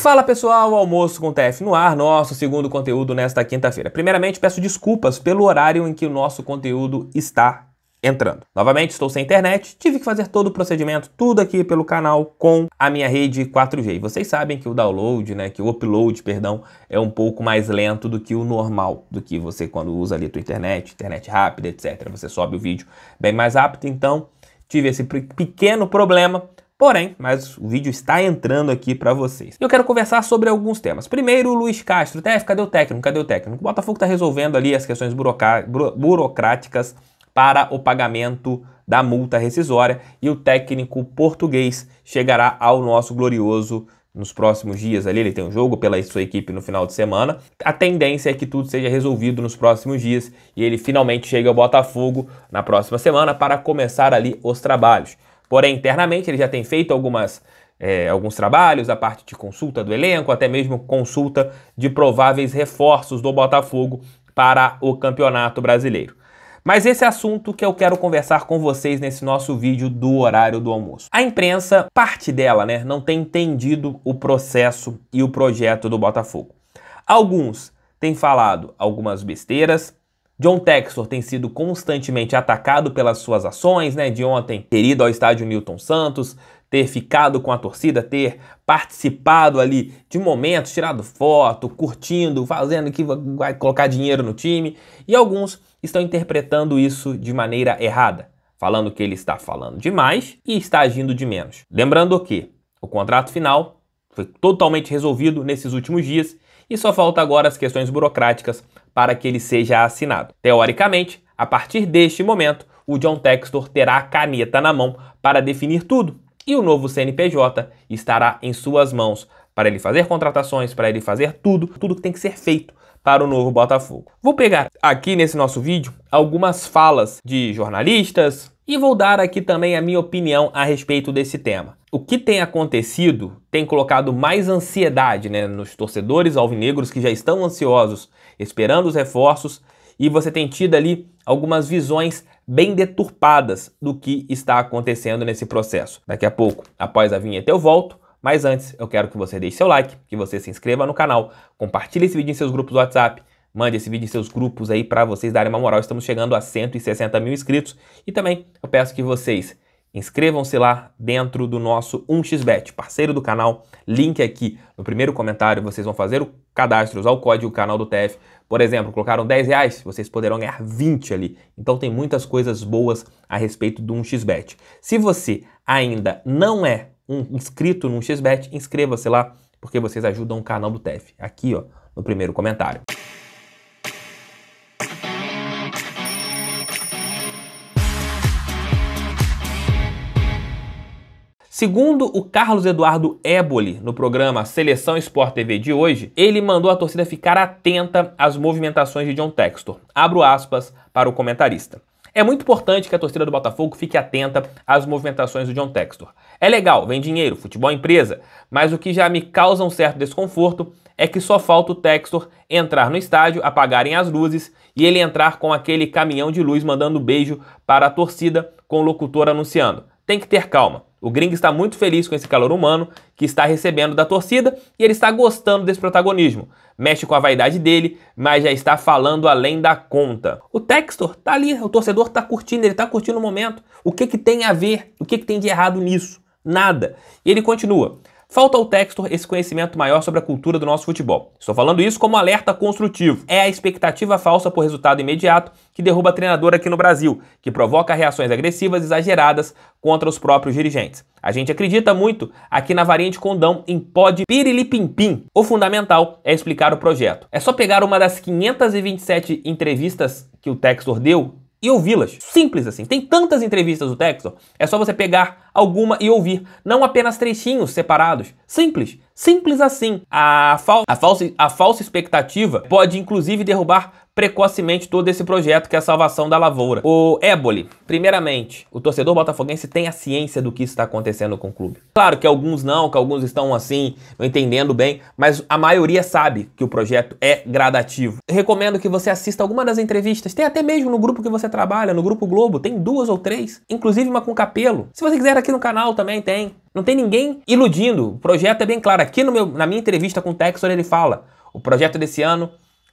Fala pessoal, almoço com TF no ar, nosso segundo conteúdo nesta quinta-feira. Primeiramente, peço desculpas pelo horário em que o nosso conteúdo está entrando. Novamente, estou sem internet, tive que fazer todo o procedimento, tudo aqui pelo canal com a minha rede 4G. E vocês sabem que o download, né, que o upload, perdão, é um pouco mais lento do que o normal, do que você quando usa ali a tua internet, internet rápida, etc. Você sobe o vídeo bem mais rápido, então tive esse pequeno problema, Porém, mas o vídeo está entrando aqui para vocês. Eu quero conversar sobre alguns temas. Primeiro, o Luiz Castro. TF, tá, é, cadê o técnico? Cadê o técnico? O Botafogo está resolvendo ali as questões burocráticas para o pagamento da multa rescisória e o técnico português chegará ao nosso glorioso nos próximos dias ali, ele tem um jogo pela sua equipe no final de semana. A tendência é que tudo seja resolvido nos próximos dias e ele finalmente chega ao Botafogo na próxima semana para começar ali os trabalhos. Porém, internamente ele já tem feito algumas, é, alguns trabalhos, a parte de consulta do elenco, até mesmo consulta de prováveis reforços do Botafogo para o Campeonato Brasileiro. Mas esse é assunto que eu quero conversar com vocês nesse nosso vídeo do horário do almoço. A imprensa, parte dela, né, não tem entendido o processo e o projeto do Botafogo. Alguns têm falado algumas besteiras, John Textor tem sido constantemente atacado pelas suas ações, né? De ontem ter ido ao estádio Newton Santos, ter ficado com a torcida, ter participado ali de momentos, tirado foto, curtindo, fazendo que vai colocar dinheiro no time. E alguns estão interpretando isso de maneira errada, falando que ele está falando demais e está agindo de menos. Lembrando que o contrato final foi totalmente resolvido nesses últimos dias e só falta agora as questões burocráticas para que ele seja assinado. Teoricamente, a partir deste momento, o John Textor terá a caneta na mão para definir tudo e o novo CNPJ estará em suas mãos para ele fazer contratações, para ele fazer tudo, tudo que tem que ser feito para o novo Botafogo. Vou pegar aqui nesse nosso vídeo algumas falas de jornalistas, e vou dar aqui também a minha opinião a respeito desse tema. O que tem acontecido tem colocado mais ansiedade né, nos torcedores alvinegros que já estão ansiosos, esperando os reforços, e você tem tido ali algumas visões bem deturpadas do que está acontecendo nesse processo. Daqui a pouco, após a vinheta, eu volto. Mas antes, eu quero que você deixe seu like, que você se inscreva no canal, compartilhe esse vídeo em seus grupos do WhatsApp Mande esse vídeo em seus grupos aí para vocês darem uma moral. Estamos chegando a 160 mil inscritos. E também eu peço que vocês inscrevam-se lá dentro do nosso 1xbet, parceiro do canal. Link aqui no primeiro comentário. Vocês vão fazer o cadastro, usar o código canal do TF. Por exemplo, colocaram 10 reais, vocês poderão ganhar 20 ali. Então tem muitas coisas boas a respeito do 1xbet. Se você ainda não é um inscrito no 1xbet, inscreva-se lá porque vocês ajudam o canal do TEF. Aqui, ó, no primeiro comentário. Segundo o Carlos Eduardo Éboli, no programa Seleção Sport TV de hoje, ele mandou a torcida ficar atenta às movimentações de John Textor. Abro aspas para o comentarista. É muito importante que a torcida do Botafogo fique atenta às movimentações do John Textor. É legal, vem dinheiro, futebol é empresa, mas o que já me causa um certo desconforto é que só falta o Textor entrar no estádio, apagarem as luzes e ele entrar com aquele caminhão de luz mandando beijo para a torcida com o locutor anunciando. Tem que ter calma. O Gringo está muito feliz com esse calor humano que está recebendo da torcida e ele está gostando desse protagonismo. Mexe com a vaidade dele, mas já está falando além da conta. O Textor tá ali, o torcedor tá curtindo, ele tá curtindo o momento. O que que tem a ver? O que que tem de errado nisso? Nada. E ele continua. Falta ao Textor esse conhecimento maior sobre a cultura do nosso futebol. Estou falando isso como alerta construtivo. É a expectativa falsa por resultado imediato que derruba treinador aqui no Brasil, que provoca reações agressivas exageradas contra os próprios dirigentes. A gente acredita muito aqui na variante condão em pode de pirilipimpim. O fundamental é explicar o projeto. É só pegar uma das 527 entrevistas que o Textor deu e ouvi-las. Simples assim. Tem tantas entrevistas do Texas é só você pegar alguma e ouvir, não apenas trechinhos separados. Simples, simples assim. A, fal a, falsa, a falsa expectativa pode inclusive derrubar precocemente todo esse projeto que é a salvação da lavoura. O Éboli, primeiramente, o torcedor botafoguense tem a ciência do que está acontecendo com o clube. Claro que alguns não, que alguns estão assim, não entendendo bem, mas a maioria sabe que o projeto é gradativo. recomendo que você assista alguma das entrevistas, tem até mesmo no grupo que você trabalha, no grupo Globo, tem duas ou três, inclusive uma com Capelo. Se você quiser aqui no canal também tem. Não tem ninguém iludindo. O projeto é bem claro. Aqui no meu, na minha entrevista com o Texor ele fala: "O projeto desse ano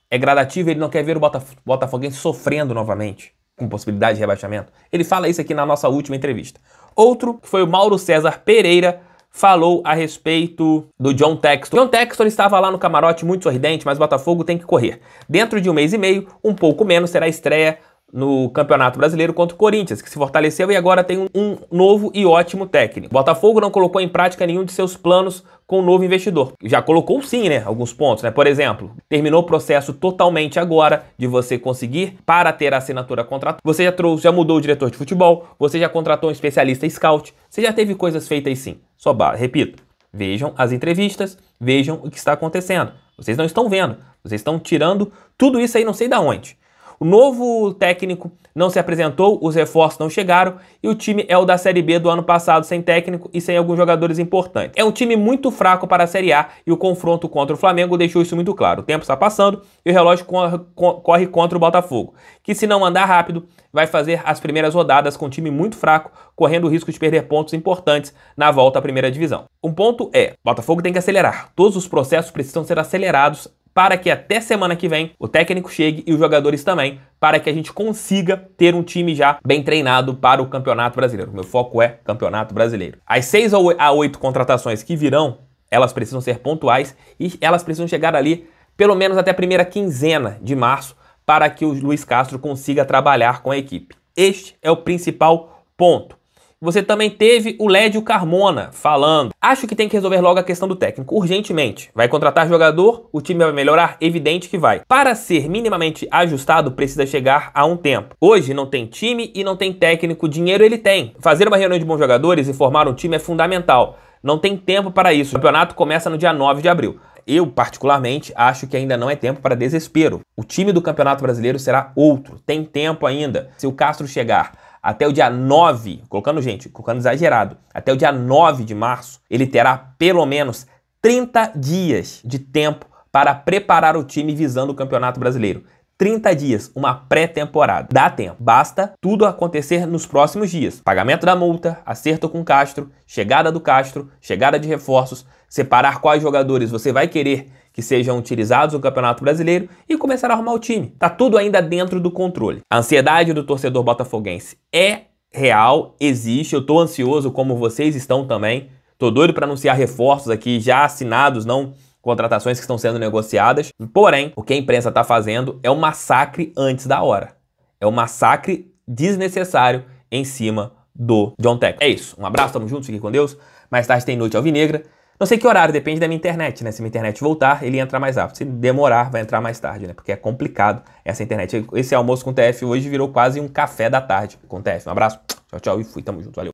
é gradativo, ele não quer ver o Botaf Botafoguense sofrendo novamente, com possibilidade de rebaixamento. Ele fala isso aqui na nossa última entrevista. Outro, que foi o Mauro César Pereira, falou a respeito do John Textor. John Textor estava lá no camarote muito sorridente, mas o Botafogo tem que correr. Dentro de um mês e meio, um pouco menos, será a estreia no Campeonato Brasileiro contra o Corinthians, que se fortaleceu e agora tem um, novo e ótimo técnico. O Botafogo não colocou em prática nenhum de seus planos com o um novo investidor. Já colocou sim, né, alguns pontos, né? Por exemplo, terminou o processo totalmente agora de você conseguir para ter a assinatura contrato. Você já trouxe, já mudou o diretor de futebol, você já contratou um especialista scout, você já teve coisas feitas sim. Só repito. Vejam as entrevistas, vejam o que está acontecendo. Vocês não estão vendo, vocês estão tirando tudo isso aí não sei da onde. O novo técnico não se apresentou, os reforços não chegaram e o time é o da Série B do ano passado, sem técnico e sem alguns jogadores importantes. É um time muito fraco para a Série A e o confronto contra o Flamengo deixou isso muito claro. O tempo está passando e o relógio corre contra o Botafogo, que se não andar rápido, vai fazer as primeiras rodadas com um time muito fraco, correndo o risco de perder pontos importantes na volta à primeira divisão. Um ponto é: Botafogo tem que acelerar. Todos os processos precisam ser acelerados para que até semana que vem o técnico chegue e os jogadores também, para que a gente consiga ter um time já bem treinado para o Campeonato Brasileiro. Meu foco é Campeonato Brasileiro. As seis a oito contratações que virão, elas precisam ser pontuais e elas precisam chegar ali pelo menos até a primeira quinzena de março para que o Luiz Castro consiga trabalhar com a equipe. Este é o principal ponto você também teve o Lédio Carmona falando. Acho que tem que resolver logo a questão do técnico, urgentemente. Vai contratar jogador, o time vai melhorar, evidente que vai. Para ser minimamente ajustado, precisa chegar a um tempo. Hoje não tem time e não tem técnico, dinheiro ele tem. Fazer uma reunião de bons jogadores e formar um time é fundamental. Não tem tempo para isso. O campeonato começa no dia 9 de abril. Eu, particularmente, acho que ainda não é tempo para desespero. O time do Campeonato Brasileiro será outro, tem tempo ainda. Se o Castro chegar até o dia 9, colocando gente, colocando exagerado, até o dia 9 de março, ele terá pelo menos 30 dias de tempo para preparar o time visando o Campeonato Brasileiro. 30 dias, uma pré-temporada. Dá tempo. Basta tudo acontecer nos próximos dias. Pagamento da multa, acerto com Castro, chegada do Castro, chegada de reforços, separar quais jogadores você vai querer que sejam utilizados no Campeonato Brasileiro e começar a arrumar o time. Tá tudo ainda dentro do controle. A ansiedade do torcedor botafoguense é real, existe. Eu tô ansioso como vocês estão também. Tô doido para anunciar reforços aqui já assinados, não contratações que estão sendo negociadas. Porém, o que a imprensa tá fazendo é um massacre antes da hora. É um massacre desnecessário em cima do John Tech. É isso. Um abraço, tamo junto, fique com Deus. Mais tarde tem Noite Alvinegra. Não sei que horário, depende da minha internet, né? Se minha internet voltar, ele entra mais rápido. Se demorar, vai entrar mais tarde, né? Porque é complicado essa internet. Esse almoço com o TF hoje virou quase um café da tarde com TF. Um abraço, tchau, tchau e fui. Tamo junto, valeu.